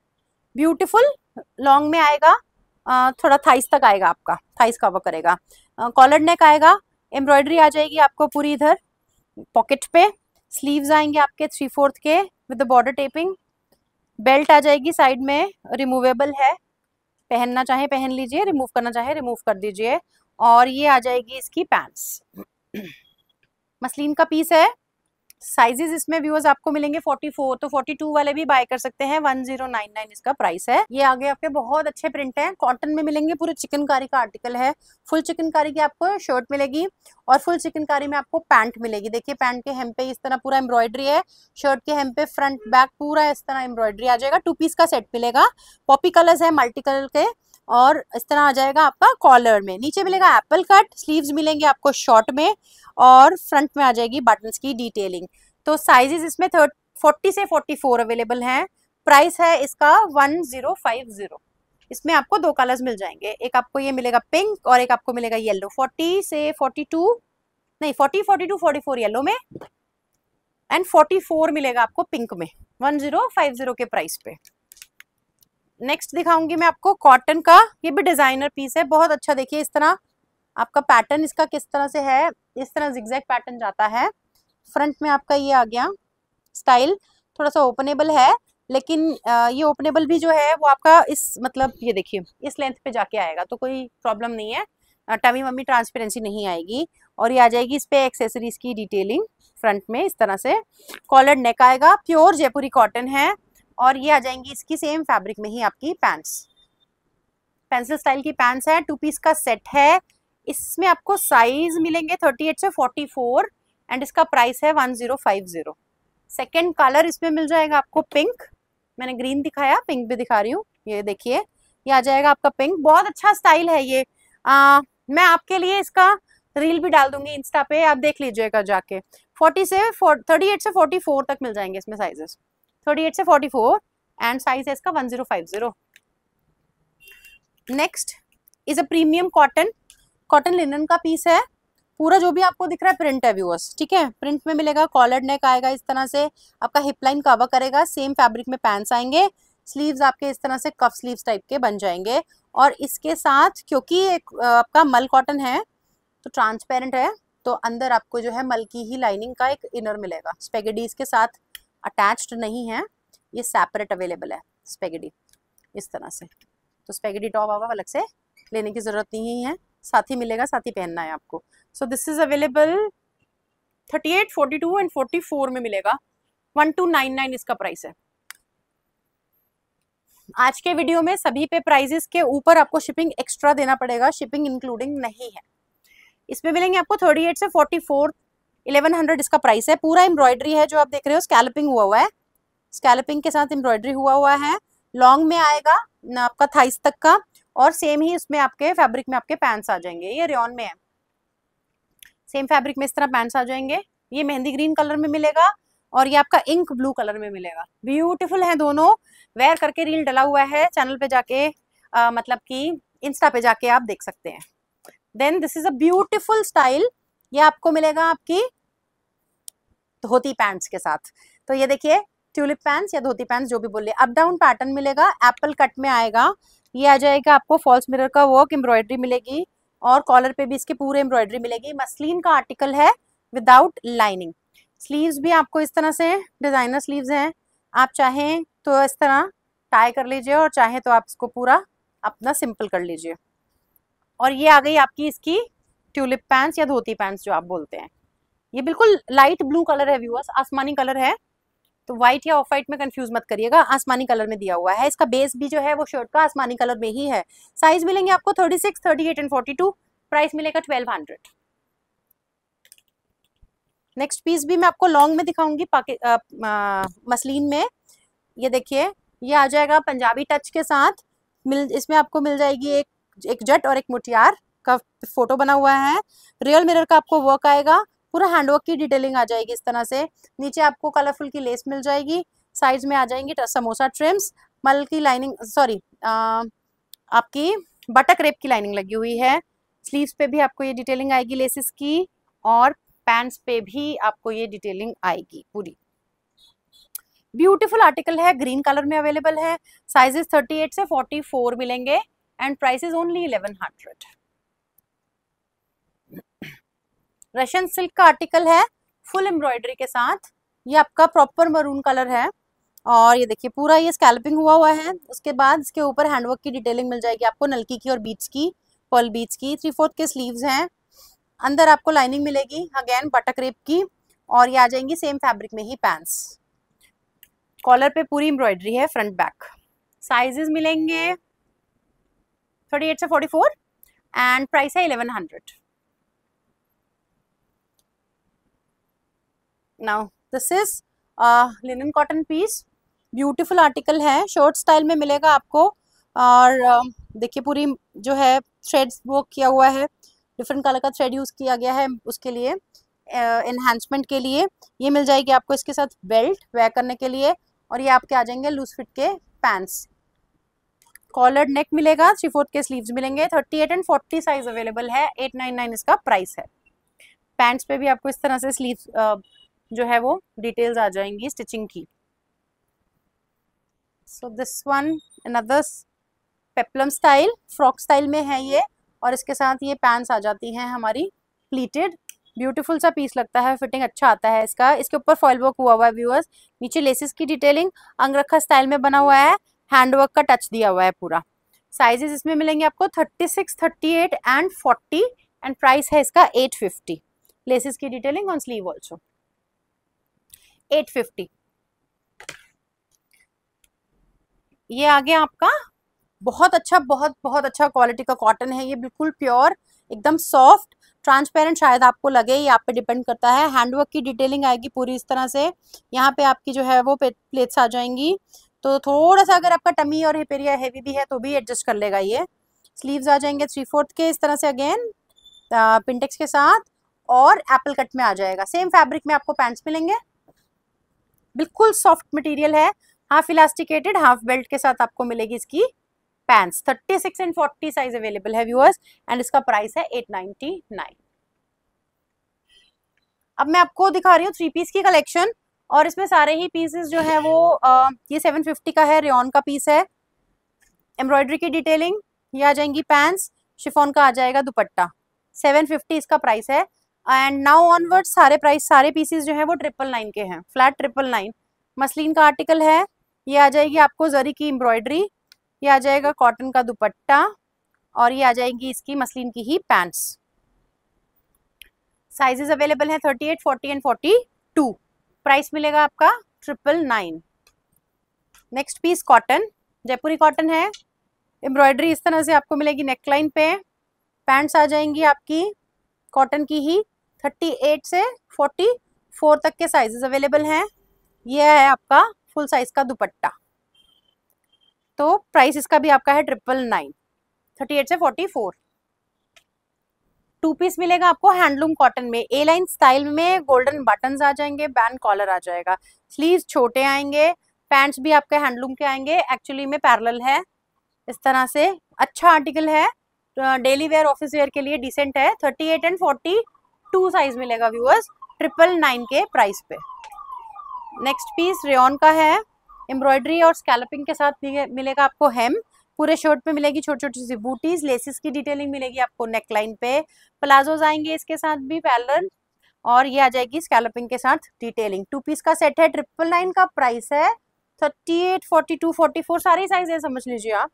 ब्यूटीफुल लॉन्ग में आएगा थोड़ा थाइस तक आएगा आपका थाइस कवर करेगा कॉलर नेक आएगा एम्ब्रॉयडरी आ जाएगी आपको पूरी इधर पॉकेट पे स्लीव्स आएंगे आपके थ्री फोर्थ के विद बॉर्डर टेपिंग बेल्ट आ जाएगी साइड में रिमूवेबल है पहनना चाहे पहन लीजिए रिमूव करना चाहे रिमूव कर दीजिए और ये आ जाएगी इसकी पैंट्स मसलिन का पीस है साइजेस इसमें व्यूअर्स आपको मिलेंगे 44 तो 42 वाले भी बाय कर सकते हैं 1099 इसका प्राइस है ये आगे आपके बहुत अच्छे प्रिंट हैं कॉटन में मिलेंगे पूरे चिकनकारी का आर्टिकल है फुल चिकनकारी की आपको शर्ट मिलेगी और फुल चिकनकारी में आपको पैंट मिलेगी देखिए पैंट के हेम पे इस तरह पूरा एम्ब्रॉयडरी है शर्ट के हेम पे फ्रंट बैक पूरा इस तरह एम्ब्रॉयडरी आ जाएगा टू पीस का सेट मिलेगा पॉपी कलर्स है मल्टी कलर के और इस तरह आ जाएगा आपका कॉलर में नीचे मिलेगा एप्पल कट स्लीव्स मिलेंगे आपको शॉर्ट में और फ्रंट में आ जाएगी बटन्स की डिटेलिंग तो साइजेस इसमें थर्ट फोर्टी से फोर्टी फोर अवेलेबल हैं प्राइस है इसका वन जीरो फाइव जीरो इसमें आपको दो कलर्स मिल जाएंगे एक आपको ये मिलेगा पिंक और एक आपको मिलेगा येलो फोर्टी से फोर्टी टू नहीं forty forty two forty four yellow में एंड फोर्टी फोर मिलेगा आपको पिंक में वन जीरो फाइव जीरो के प्राइस पे नेक्स्ट दिखाऊंगी मैं आपको कॉटन का ये भी डिजाइनर पीस है बहुत अच्छा देखिए इस तरह आपका पैटर्न इसका किस तरह से है इस तरह जिग्जैक पैटर्न जाता है फ्रंट में आपका ये आ गया स्टाइल थोड़ा सा ओपनेबल है लेकिन ये ओपनेबल भी जो है वो आपका इस मतलब ये देखिए इस लेंथ पे जाके आएगा तो कोई प्रॉब्लम नहीं है टमी वमी ट्रांसपेरेंसी नहीं आएगी और ये आ जाएगी इस पर एक्सेसरीज की डिटेलिंग फ्रंट में इस तरह से कॉलर नेक आएगा प्योर जयपुरी कॉटन है और ये आ जाएंगी इसकी सेम फैब्रिक में ही आपकी पैंट्स पेंसिल स्टाइल की पैंट्स है टू पीस का सेट है इसमें आपको साइज मिलेंगे 38 से 44 एंड इसका प्राइस है 1050 सेकेंड कलर इसमें मिल जाएगा आपको पिंक मैंने ग्रीन दिखाया पिंक भी दिखा रही हूँ ये देखिए ये आ जाएगा आपका पिंक बहुत अच्छा स्टाइल है ये आ, मैं आपके लिए इसका रील भी डाल दूंगी इंस्टा पे आप देख लीजिएगा जाके 40 से थर्टी 38 से 44 तक मिल जाएंगे इसमें साइजेस थर्टी एट से फोर्टी फोर एंड साइज है इसका one zero five zero next is a premium cotton cotton linen का पीस है पूरा जो भी आपको दिख रहा है प्रिंट है व्यूअर्स ठीक है प्रिंट में मिलेगा कॉलर नेक आएगा इस तरह से आपका हिप लाइन कवर करेगा सेम फैब्रिक में पैंट्स आएंगे स्लीव्स आपके इस तरह से कफ स्लीव्स टाइप के बन जाएंगे और इसके साथ क्योंकि एक आपका मल कॉटन है तो ट्रांसपेरेंट है तो अंदर आपको जो है मल की ही लाइनिंग का एक इनर मिलेगा स्पेगेडीज के साथ अटैच्ड नहीं है ये सेपरेट अवेलेबल है स्पेगेडी इस तरह से तो स्पेगेडी टॉप आप अलग से लेने की ज़रूरत नहीं है साथ ही मिलेगा साथ ही पहनना है आपको so this is available 38, 42 and 44 में मिलेगा 1299 इसका प्राइस है आज के वीडियो में सभी पे प्राइजेस के ऊपर आपको शिपिंग एक्स्ट्रा देना पड़ेगा शिपिंग इंक्लूडिंग नहीं है इसमें मिलेंगे आपको 38 से 44 इलेवन हंड्रेड इसका प्राइस है पूरा एम्ब्रॉयडरी है जो आप देख रहे हो स्कैलपिंग हुआ हुआ है स्कैलपिंग के साथ एम्ब्रॉयडरी हुआ हुआ है लॉन्ग में आएगा ना आपका थाइस तक का और सेम ही उसमें आपके फैब्रिक में आपके पैंट्स आ जाएंगे ये रेन में है सेम फैब्रिक में इस तरह पैंट्स आ जाएंगे ये मेहंदी ग्रीन कलर में मिलेगा और ये आपका इंक ब्लू कलर में मिलेगा ब्यूटीफुल है दोनों वेयर करके रील डला हुआ है चैनल पे जाके आ, मतलब कि इंस्टा पे जाके आप देख सकते हैं then this is a beautiful style ये आपको मिलेगा आपकी धोती पैंट्स के साथ तो ये देखिए ट्यूलिप पैंट्स या धोती पैंट्स जो भी बोले अप डाउन पैटर्न मिलेगा एप्पल कट में आएगा ये आ जाएगा आपको फॉल्स मिरर का वर्क एम्ब्रॉयडरी मिलेगी और कॉलर पे भी इसके पूरे एम्ब्रॉयडरी मिलेगी मसलिन का आर्टिकल है विदाउट लाइनिंग स्लीव्स भी आपको इस तरह से डिज़ाइनर स्लीव्स हैं आप चाहें तो इस तरह टाई कर लीजिए और चाहे तो आप इसको पूरा अपना सिंपल कर लीजिए और ये आ गई आपकी इसकी ट्यूलिप पैंट्स या धोती पैंट्स जो आप बोलते हैं ये बिल्कुल लाइट ब्लू कलर है व्यूअर्स आसमानी कलर है तो व्हाइट या ऑफ वाइट में कंफ्यूज मत करिएगा आसमानी कलर में दिया हुआ है इसका बेस भी जो है वो शर्ट का आसमानी कलर में ही है साइज मिलेंगे आपको thirty six thirty eight and forty two price मिलेगा ट्वेल्व हंड्रेड नेक्स्ट पीस भी मैं आपको लॉन्ग में दिखाऊंगी मसलिन में ये देखिए ये आ जाएगा पंजाबी टच के साथ मिल इसमें आपको मिल जाएगी एक एक जट और एक मुठियार का फोटो बना हुआ है रियल मिरर का आपको वर्क आएगा पूरा हैंडवर्क की डिटेलिंग आ जाएगी इस तरह से नीचे आपको कलरफुल की लेस मिल जाएगी साइज में आ जाएंगी समोसा ट्रिम्स मल की लाइनिंग सॉरी आपकी बटर क्रेप की लाइनिंग लगी हुई है स्लीव्स पे भी आपको ये डिटेलिंग आएगी लेसिस की और पैंट्स पे भी आपको ये डिटेलिंग आएगी पूरी ब्यूटीफुल आर्टिकल है ग्रीन कलर में अवेलेबल है साइजेस 38 से 44 मिलेंगे and prices only 1100 Russian silk का आर्टिकल है फुल एम्ब्रॉयडरी के साथ ये आपका प्रॉपर मरून कलर है और ये देखिए पूरा ये स्कैल्पिंग हुआ हुआ है उसके बाद इसके ऊपर हैंडवर्क की डिटेलिंग मिल जाएगी आपको नलकी की और बीच की पर्ल बीच की थ्री फोर्थ के स्लीव्स हैं अंदर आपको लाइनिंग मिलेगी अगेन बटक रेप की और ये आ जाएंगी सेम फैब्रिक में ही पैंट्स कॉलर पे पूरी एम्ब्रॉयडरी है फ्रंट बैक साइजेस मिलेंगे थर्टी एट से फोर्टी फोर एंड प्राइस है eleven hundred now this is linen cotton piece beautiful article है शॉर्ट स्टाइल में मिलेगा आपको और um, देखिए पूरी जो है थ्रेड वो किया हुआ है डिफरेंट कलर का थ्रेड यूज़ किया गया है उसके लिए इन्हांसमेंट uh, के लिए ये मिल जाएगी आपको इसके साथ बेल्ट वेयर करने के लिए और ये आपके आ जाएंगे लूज फिट के पैंट्स कॉलर नेक मिलेगा थ्री फोर्थ के स्लीव्स मिलेंगे thirty eight and forty size available है एट नाइन नाइन इसका प्राइस है पैंट्स पे भी आपको इस तरह से स्लीव जो है वो डिटेल्स आ जाएंगी स्टिचिंग की so this one another peplum style frock style में है ये और इसके साथ ये पैंट्स आ जाती हैं हमारी प्लीटेड ब्यूटीफुल सा पीस लगता है फिटिंग अच्छा आता है इसका इसके ऊपर फॉल वर्क हुआ हुआ है व्यूअर्स नीचे लेसेस की डिटेलिंग अंगरखा स्टाइल में बना हुआ है हैंडवर्क का टच दिया हुआ है पूरा साइजेस इसमें मिलेंगे आपको 36, 38 एंड 40 एंड प्राइस है इसका 850 लेसिस की detailing on sleeve also eight fifty ये आ गया आपका बहुत अच्छा बहुत बहुत अच्छा क्वालिटी का कॉटन है ये बिल्कुल प्योर एकदम सॉफ्ट ट्रांसपेरेंट शायद आपको लगे ये आप पे डिपेंड करता है हैंडवर्क की डिटेलिंग आएगी पूरी इस तरह से यहाँ पे आपकी जो है वो प्लेट्स आ जाएंगी तो थोड़ा सा अगर आपका टमी और हिपेरिया हैवी भी है तो भी एडजस्ट कर लेगा ये स्लीव्स आ जाएंगे थ्री फोर्थ के इस तरह से अगेन पिंटेक्स के साथ और एप्पल कट में आ जाएगा सेम फैब्रिक में आपको पैंट्स मिलेंगे बिल्कुल सॉफ्ट मटेरियल है हाफ इलास्टिकेटेड हाफ बेल्ट के साथ आपको मिलेगी इसकी पैंट्स 36 एंड 40 साइज अवेलेबल है व्यूअर्स एंड इसका प्राइस है 899 अब मैं आपको दिखा रही हूँ थ्री पीस की कलेक्शन और इसमें सारे ही पीसेस जो है वो आ, ये 750 का है रेन का पीस है एम्ब्रॉयडरी की डिटेलिंग ये आ जाएंगी पैंट्स शिफोन का आ जाएगा दुपट्टा 750 इसका प्राइस है एंड नाउ ऑनवर्ड सारे प्राइस सारे पीसेज जो है वो ट्रिपल नाइन के हैं फ्लैट ट्रिपल नाइन मसलिन का आर्टिकल है ये आ जाएगी आपको जरी की एम्ब्रॉयडरी ये आ जाएगा कॉटन का दुपट्टा और ये आ जाएगी इसकी मसलिन की ही पैंट्स साइजेस अवेलेबल हैं thirty eight forty and forty two price मिलेगा आपका triple nine next piece cotton Jaipuri cotton है एम्ब्रॉयडरी इस तरह से आपको मिलेगी नेकलाइन पे पैंट्स आ जाएंगी आपकी कॉटन की ही थर्टी एट से फोर्टी फोर तक के साइजेस अवेलेबल हैं यह है आपका फुल साइज का दुपट्टा तो प्राइस इसका भी आपका है ट्रिपल नाइन थर्टी एट से फोर्टी फोर टू पीस मिलेगा आपको हैंडलूम कॉटन में ए लाइन स्टाइल में गोल्डन बटन आ जाएंगे बैंड कॉलर आ जाएगा स्लीव छोटे आएंगे पैंट्स भी आपके हैंडलूम के आएंगे एक्चुअली में पैरल है इस तरह से अच्छा आर्टिकल है डेली वेयर ऑफिस वेयर के लिए डिसेंट है thirty eight and forty two size मिलेगा व्यूअर्स ट्रिपल नाइन के प्राइस पे नेक्स्ट पीस रेन का है एम्ब्रॉयडरी और स्कैलपिंग के साथ मिलेगा आपको हेम पूरे शर्ट पे मिलेगी छोटी छोटी सी बूटीज लेसिस की डिटेलिंग मिलेगी आपको नेकलाइन पे प्लाजोज आएंगे इसके साथ भी पैलर और ये आ जाएगी स्कैलपिंग के साथ डिटेलिंग टू पीस का सेट है ट्रिपल नाइन का प्राइस है thirty eight forty two forty four सारी साइज है समझ लीजिए आप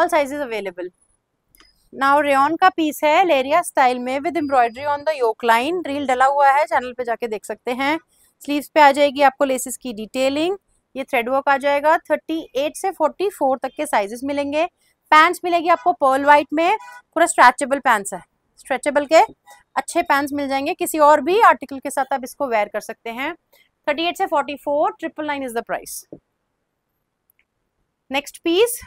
all sizes available now rayon का पीस है लेरिया स्टाइल में with embroidery on the yoke line reel डला हुआ है चैनल पे जाके देख सकते हैं स्लीव्स पे आ जाएगी आपको लेसिस की डिटेलिंग ये थ्रेड वर्क आ जाएगा 38 से 44 तक के साइजेस मिलेंगे पैंट्स मिलेगी आपको पर्ल वाइट में पूरा स्ट्रेचेबल पैंट्स है स्ट्रेचेबल के अच्छे पैंट्स मिल जाएंगे किसी और भी आर्टिकल के साथ आप इसको वेयर कर सकते हैं 38 से 44 triple nine is the price next piece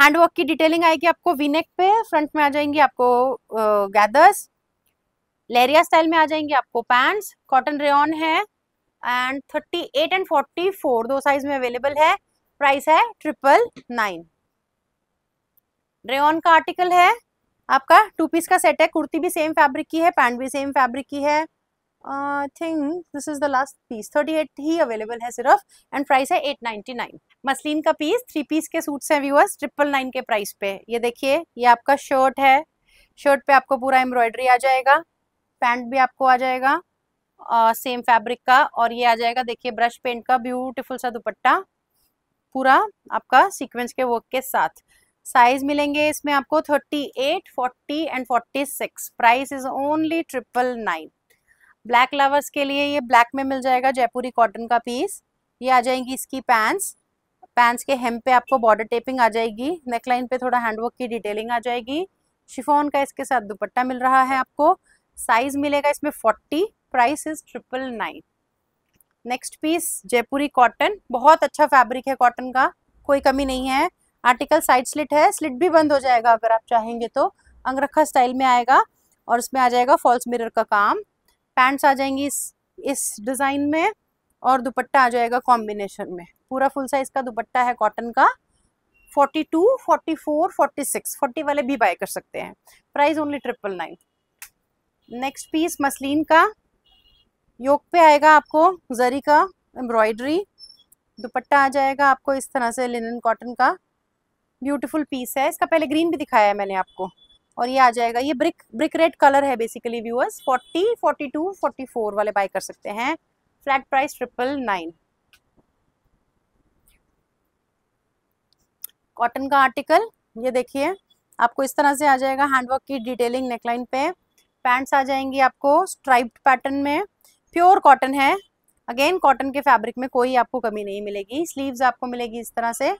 handwork की डिटेलिंग आएगी आपको वीनेक पे फ्रंट में आ जाएंगी आपको गैदर्स लेरिया स्टाइल में आ जाएंगे आपको पैंट्स कॉटन रेन है and thirty eight and forty four दो साइज में अवेलेबल है प्राइस है ट्रिपल नाइन रेन का आर्टिकल है आपका टू पीस का सेट है कुर्ती भी सेम फैब्रिक की है पैंट भी सेम फैब्रिक की है I think this is the last piece thirty eight ही अवेलेबल है सिर्फ एंड प्राइस है एट नाइन्टी नाइन मसलिन का पीस थ्री पीस के सूट्स हैं व्यूअर्स ट्रिपल नाइन के प्राइस पे ये देखिए ये आपका शर्ट है शर्ट पे आपको पूरा एम्ब्रॉयडरी आ जाएगा पैंट भी आपको आ जाएगा आ, सेम फैब्रिक का और ये आ जाएगा देखिए ब्रश पेंट का ब्यूटीफुल सा दुपट्टा पूरा आपका सीक्वेंस के वर्क के साथ साइज मिलेंगे इसमें आपको thirty eight forty and forty six price is only triple nine black lovers के लिए ये ब्लैक में मिल जाएगा जयपुरी कॉटन का पीस ये आ जाएंगी इसकी पैंट्स पैंट्स के हेम पे आपको बॉर्डर टेपिंग आ जाएगी नेकलाइन पे थोड़ा हैंडवर्क की डिटेलिंग आ जाएगी शिफोन का इसके साथ दुपट्टा मिल रहा है आपको साइज मिलेगा इसमें forty price is triple nine next piece Jaipuri cotton बहुत अच्छा फैब्रिक है कॉटन का कोई कमी नहीं है आर्टिकल साइड स्लिट है स्लिट भी बंद हो जाएगा अगर आप चाहेंगे तो अंगरखा स्टाइल में आएगा और इसमें आ जाएगा फॉल्स मिरर का काम पैंट्स आ जाएंगी इस इस डिज़ाइन में और दुपट्टा आ जाएगा कॉम्बिनेशन में पूरा फुल साइज का दुपट्टा है कॉटन का 42, 44, 46, 40 वाले भी बाय कर सकते हैं price only triple nine next piece muslin का योग पे आएगा आपको जरी का एम्ब्रॉयडरी दुपट्टा आ जाएगा आपको इस तरह से लिनन कॉटन का ब्यूटीफुल पीस है इसका पहले ग्रीन भी दिखाया है मैंने आपको और ये आ जाएगा ये ब्रिक ब्रिक रेड कलर है बेसिकली व्यूअर्स 40, 42, 44 वाले बाय कर सकते हैं flat price triple nine cotton का आर्टिकल ये देखिए आपको इस तरह से आ जाएगा हैंडवर्क की डिटेलिंग नेकलाइन पे पैंट्स आ जाएंगी आपको स्ट्राइप्ड पैटर्न में प्योर कॉटन है अगेन कॉटन के फैब्रिक में कोई आपको कमी नहीं मिलेगी स्लीव्स आपको मिलेगी इस तरह से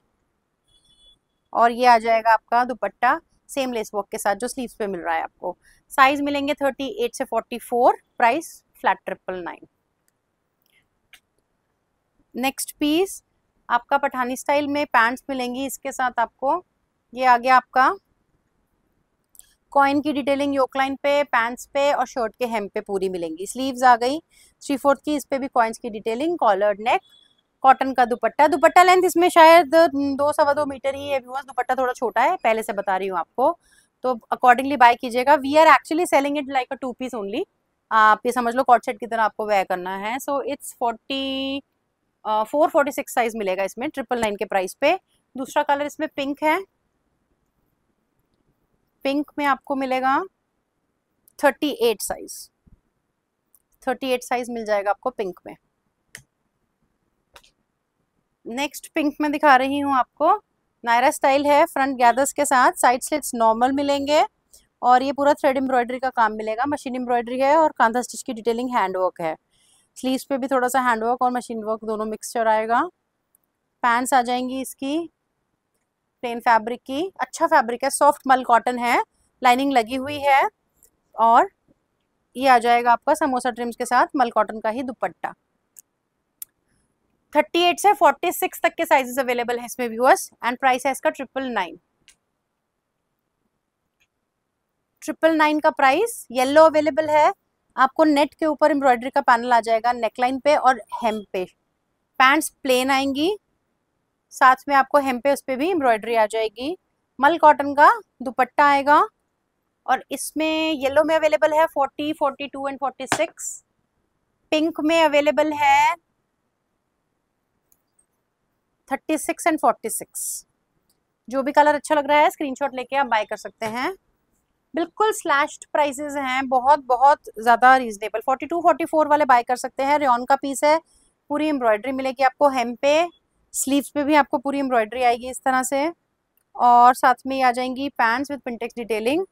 और ये आ जाएगा आपका दुपट्टा सेम लेस वर्क के साथ जो स्लीव्स पे मिल रहा है आपको साइज मिलेंगे 38 से 44 price flat triple nine next piece आपका पठानी स्टाइल में पैंट्स मिलेंगी इसके साथ आपको ये आ गया आपका कॉइन की डिटेलिंग योकलाइन पे पैंट्स पे और शर्ट के हेम पे पूरी मिलेंगी स्लीव्स आ गई थ्री फोर्थ की इस पे भी कॉइन्स की डिटेलिंग कॉलर नेक कॉटन का दुपट्टा दुपट्टा लेंथ इसमें शायद दो सवा दो मीटर ही है दुपट्टा थोड़ा छोटा है पहले से बता रही हूँ आपको तो अकॉर्डिंगली बाय कीजिएगा we are actually selling it like a two piece only आप ये समझ लो कॉट सेट की तरह आपको वे करना है so it's forty four forty six size मिलेगा इसमें ट्रिपल नाइन के प्राइस पे दूसरा कलर इसमें पिंक है पिंक में आपको मिलेगा thirty eight size thirty eight size मिल जाएगा आपको पिंक में नेक्स्ट पिंक में दिखा रही हूँ आपको नायरा स्टाइल है फ्रंट गैदर्स के साथ साइड स्लिट्स नॉर्मल मिलेंगे और ये पूरा थ्रेड एम्ब्रॉयडरी का काम मिलेगा मशीन एम्ब्रॉयडरी है और कांधा स्टिच की डिटेलिंग हैंड वर्क है स्लीव्स पे भी थोड़ा सा हैंड वर्क और मशीन वर्क दोनों मिक्सचर आएगा पैंट्स आ जाएंगी इसकी प्लेन फैब्रिक की अच्छा फैब्रिक है सॉफ्ट मल कॉटन है लाइनिंग लगी हुई है और ये आ जाएगा आपका समोसा ट्रिम्स के साथ मल कॉटन का ही दुपट्टा 38 से 46 तक के साइजेस अवेलेबल है इसमें व्यूअर्स एंड प्राइस है इसका ट्रिपल नाइन ट्रिपल नाइन का प्राइस येलो अवेलेबल है आपको नेट के ऊपर एम्ब्रॉयडरी का पैनल आ जाएगा नेकलाइन पे और हेम पे पैंट्स प्लेन आएंगी साथ में आपको हेम पे उस पर भी एम्ब्रॉयडरी आ जाएगी मल कॉटन का दुपट्टा आएगा और इसमें येलो में अवेलेबल है 40, 42 एंड 46 पिंक में अवेलेबल है 36 एंड 46 जो भी कलर अच्छा लग रहा है स्क्रीनशॉट लेके आप बाय कर सकते हैं बिल्कुल स्लैश्ड प्राइसेस हैं बहुत बहुत ज़्यादा रीजनेबल 42 44 वाले बाय कर सकते हैं रेन का पीस है पूरी एम्ब्रॉयडरी मिलेगी आपको हेम पे स्लीव्स पे भी आपको पूरी एम्ब्रॉयडरी आएगी इस तरह से और साथ में ये आ जाएंगी pants with pintucks detailing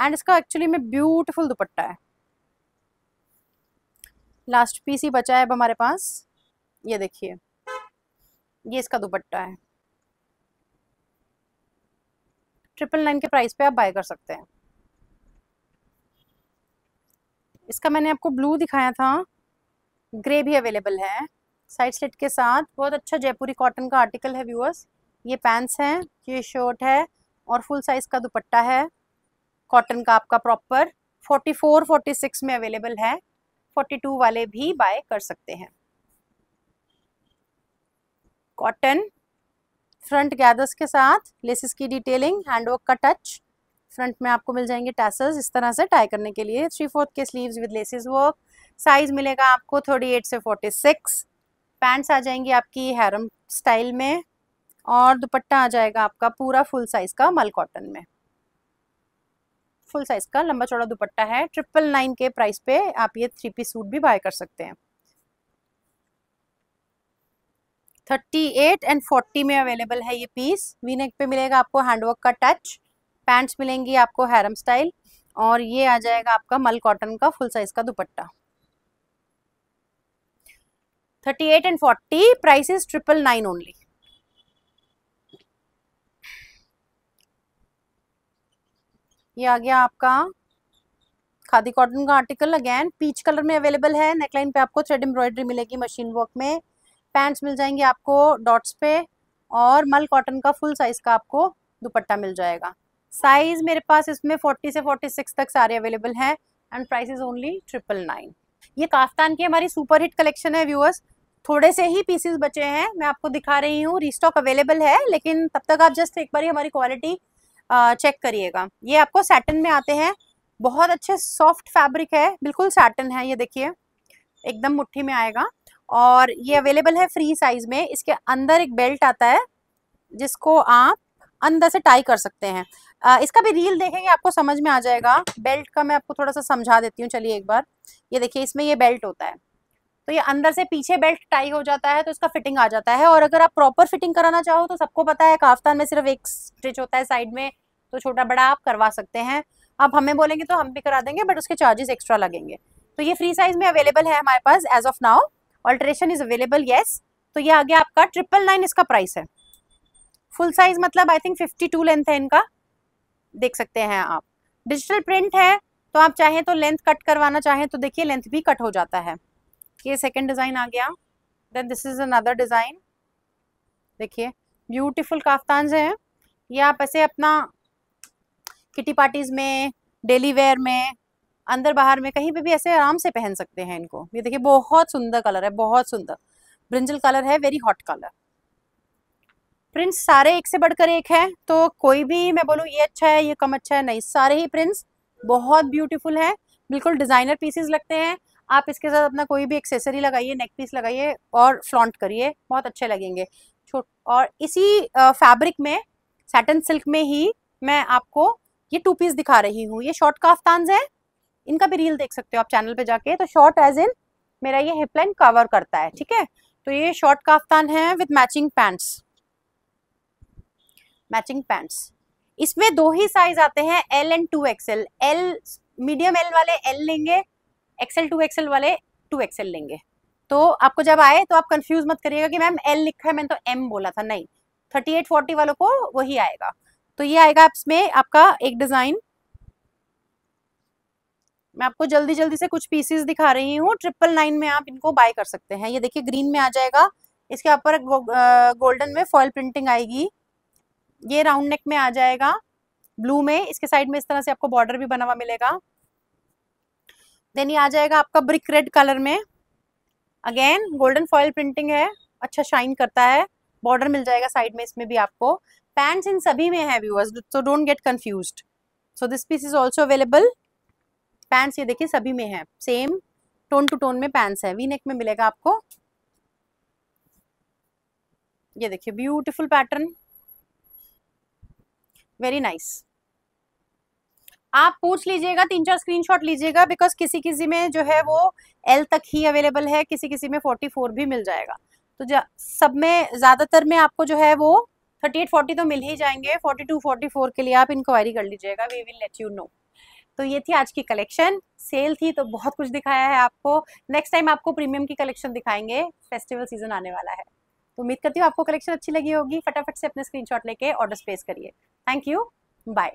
and इसका एक्चुअली में ब्यूटिफुल दुपट्टा है लास्ट पीस ही बचा है अब हमारे पास ये देखिए ये इसका दुपट्टा है ट्रिपल नाइन के प्राइस पे आप बाय कर सकते हैं इसका मैंने आपको ब्लू दिखाया था ग्रे भी अवेलेबल है साइड स्लिट के साथ बहुत अच्छा जयपुरी कॉटन का आर्टिकल है व्यूअर्स ये पैंट्स हैं ये शर्ट है और फुल साइज़ का दुपट्टा है कॉटन का आपका प्रॉपर 44, 46 में अवेलेबल है 42 वाले भी बाय कर सकते हैं कॉटन फ्रंट गैदर्स के साथ लेसिस की डिटेलिंग हैंडवर्क का टच फ्रंट में आपको मिल जाएंगे टैसल्स इस तरह से टाई करने के लिए थ्री फोर्थ के sleeves with laces work size मिलेगा आपको थर्टी एट से फोर्टी सिक्स पैंट्स आ जाएंगी आपकी हैरम स्टाइल में और दुपट्टा आ जाएगा आपका पूरा फुल साइज का मल कॉटन में फुल साइज का लंबा चौड़ा दुपट्टा है ट्रिपल नाइन के प्राइस पे आप ये थ्री पीस सूट भी बाय कर सकते हैं थर्टी एट एंड फोर्टी में अवेलेबल है ये पीस वीनेक पे मिलेगा आपको हैंडवर्क का टच पैंट्स मिलेंगी आपको हैरम स्टाइल और ये आ जाएगा आपका मल कॉटन का फुल साइज का dupatta thirty eight and forty price is triple nine only ये आ गया आपका खादी कॉटन का आर्टिकल अगेन पीच कलर में अवेलेबल है नेकलाइन पे आपको थ्रेड एम्ब्रॉयडरी मिलेगी मशीन वर्क में पैंट्स मिल जाएंगे आपको डॉट्स पे और मल कॉटन का फुल साइज का आपको दुपट्टा मिल जाएगा साइज मेरे पास इसमें 40 से 46 तक सारे अवेलेबल हैं and price is only triple nine ये काफ्तान की हमारी सुपर हिट कलेक्शन है व्यूअर्स थोड़े से ही पीसेस बचे हैं मैं आपको दिखा रही हूँ रीस्टॉक अवेलेबल है लेकिन तब तक आप जस्ट एक बार हमारी क्वालिटी चेक करिएगा ये आपको सैटन में आते हैं बहुत अच्छे सॉफ्ट फैब्रिक है बिल्कुल सैटन है ये देखिए एकदम मुट्ठी में आएगा और ये अवेलेबल है फ्री साइज में इसके अंदर एक बेल्ट आता है जिसको आप अंदर से टाई कर सकते हैं आ, इसका भी रील देखेंगे आपको समझ में आ जाएगा बेल्ट का मैं आपको थोड़ा सा समझा देती हूँ चलिए एक बार ये देखिए इसमें ये बेल्ट होता है तो ये अंदर से पीछे बेल्ट टाई हो जाता है तो इसका फिटिंग आ जाता है और अगर आप प्रॉपर फिटिंग कराना चाहो तो सबको पता है काफ्तान में सिर्फ एक स्टिच होता है साइड में तो छोटा बड़ा आप करवा सकते हैं आप हमें बोलेंगे तो हम भी करा देंगे बट उसके चार्जेस एक्स्ट्रा लगेंगे तो ये फ्री साइज में अवेलेबल है हमारे पास as of now alteration is available yes तो ये आगे आपका ट्रिपल नाइन इसका प्राइस है फुल साइज मतलब आई थिंक 52 लेंथ है इनका देख सकते हैं आप डिजिटल प्रिंट है तो आप चाहें तो लेंथ कट करवाना चाहें तो देखिए लेंथ भी कट हो जाता है ये सेकंड डिज़ाइन आ गया then this is another design देखिए ब्यूटीफुल काफ्तान हैं ये आप ऐसे अपना किटी पार्टीज़ में डेली वेयर में अंदर बाहर में कहीं पे भी ऐसे आराम से पहन सकते हैं इनको ये देखिए बहुत सुंदर कलर है बहुत सुंदर ब्रिंजल कलर है वेरी हॉट कलर प्रिंट्स सारे एक से बढ़कर एक है तो कोई भी मैं बोलूँ ये अच्छा है ये कम अच्छा है नहीं सारे ही प्रिंट्स बहुत ब्यूटीफुल है बिल्कुल डिज़ाइनर पीसेस लगते हैं आप इसके साथ अपना कोई भी एक्सेसरी लगाइए नेक पीस लगाइए और फ्लॉन्ट करिए बहुत अच्छे लगेंगे छोट और इसी फैब्रिक में सैटन सिल्क में ही मैं आपको ये टू पीस दिखा रही हूँ ये शॉर्ट काफ्तान है इनका भी रील देख सकते हो आप चैनल पे जाके तो शॉर्ट एज इन मेरा ये हिपलाइन कवर करता है ठीक है तो ये शॉर्ट काफ्तान है with matching pants matching pants इसमें दो ही साइज आते हैं L and two XL L medium L वाले एल लेंगे एक्सएल टू एक्सएल वाले टू एक्सएल लेंगे तो आपको जब आए तो आप कंफ्यूज मत करिएगा कि मैम एल लिखा है मैंने तो एम बोला था नहीं थर्टी एट फोर्टी वालों को वही आएगा तो ये आएगा इसमें आपका एक डिजाइन मैं आपको जल्दी जल्दी से कुछ पीसेस दिखा रही हूँ ट्रिपल नाइन में आप इनको बाय कर सकते हैं ये देखिए ग्रीन में आ जाएगा इसके ऊपर गोल्डन में फॉइल प्रिंटिंग आएगी ये राउंड नेक में आ जाएगा ब्लू में इसके साइड में इस तरह से आपको बॉर्डर भी बना हुआ मिलेगा देन ये आ जाएगा आपका ब्रिक रेड कलर में अगेन गोल्डन फॉयल प्रिंटिंग है अच्छा शाइन करता है बॉर्डर मिल जाएगा साइड में इसमें भी आपको पैंट्स इन सभी में है viewers so don't get confuse so this piece is also available pants ये देखिए सभी में है सेम टोन टू टोन में पैंट्स है वी नेक में मिलेगा आपको ये देखिए ब्यूटिफुल पैटर्न वेरी नाइस आप पूछ लीजिएगा तीन चार स्क्रीनशॉट लीजिएगा बिकॉज किसी किसी में जो है वो एल तक ही अवेलेबल है किसी किसी में फोर्टी फोर भी मिल जाएगा तो सब में ज़्यादातर में आपको जो है वो थर्टी एट फोर्टी तो मिल ही जाएंगे फोर्टी टू फोर्टी फोर के लिए आप इंक्वायरी कर लीजिएगा we will let you know तो ये थी आज की कलेक्शन सेल थी तो बहुत कुछ दिखाया है आपको नेक्स्ट टाइम आपको प्रीमियम की कलेक्शन दिखाएंगे फेस्टिवल सीजन आने वाला है तो उम्मीद करती हूँ आपको कलेक्शन अच्छी लगी होगी फटाफट से अपने स्क्रीनशॉट लेके ऑर्डर प्लेस करिए थैंक यू बाय